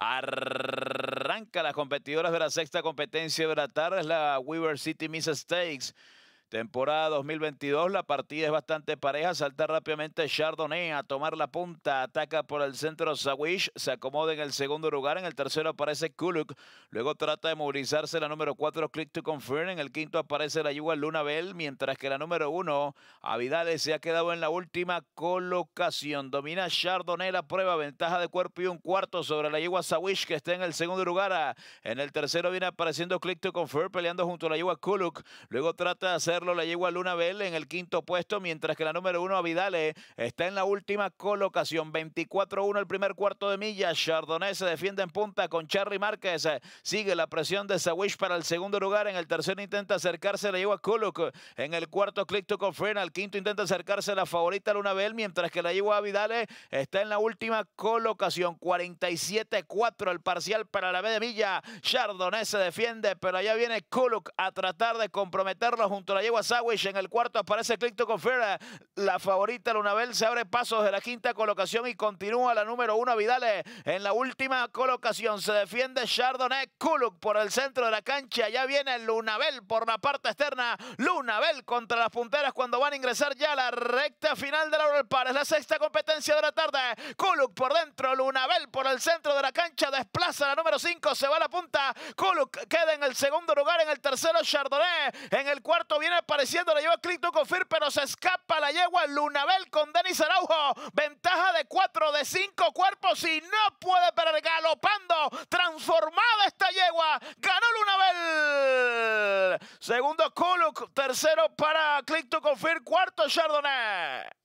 Arranca las competidoras de la sexta competencia de la tarde, es la Weaver City Miss Stakes. Temporada 2022, la partida es bastante pareja. Salta rápidamente Chardonnay a tomar la punta. Ataca por el centro Sawish. Se acomoda en el segundo lugar. En el tercero aparece Kuluk. Luego trata de movilizarse la número 4, Click to Confirm. En el quinto aparece la Yuga Luna Bell. Mientras que la número 1, Avidales, se ha quedado en la última colocación. Domina Chardonnay la prueba. Ventaja de cuerpo y un cuarto sobre la Yegua Sawish, que está en el segundo lugar. En el tercero viene apareciendo Click to Confirm, peleando junto a la Yegua Kuluk. Luego trata de hacer hacerlo la a Luna Bell en el quinto puesto, mientras que la número uno, Vidale, está en la última colocación. 24-1 el primer cuarto de milla. Chardonnay se defiende en punta con Charly Márquez. Sigue la presión de Sawish para el segundo lugar. En el tercero intenta acercarse la yegua Kuluk. En el cuarto, Click to Confirm. Al quinto intenta acercarse la favorita Luna Bell, mientras que la a Vidale está en la última colocación. 47-4 el parcial para la B de milla. Chardonnay se defiende, pero allá viene Kuluk a tratar de comprometerlo junto a la Iewa En el cuarto aparece Clinton Confera. Eh, la favorita Lunabel se abre pasos de la quinta colocación y continúa la número uno Vidal En la última colocación se defiende Chardonnay Kuluk por el centro de la cancha. Ya viene Lunabel por la parte externa. Lunabel contra las punteras cuando van a ingresar ya a la recta final de la Royal Par. Es la sexta competencia de la tarde. Kuluk por dentro. Lunabel por el centro de la cancha. Desplaza la número cinco, Se va a la punta. Kuluk queda en el segundo lugar. En el tercero Chardonnay. En el cuarto viene apareciendo, la lleva to Confir, pero se escapa la yegua Lunabel con Denis Araujo. Ventaja de cuatro, de cinco cuerpos y no puede perder. Galopando, transformada esta yegua. Ganó Lunabel. Segundo Kuluk, tercero para to Confir, cuarto Chardonnay.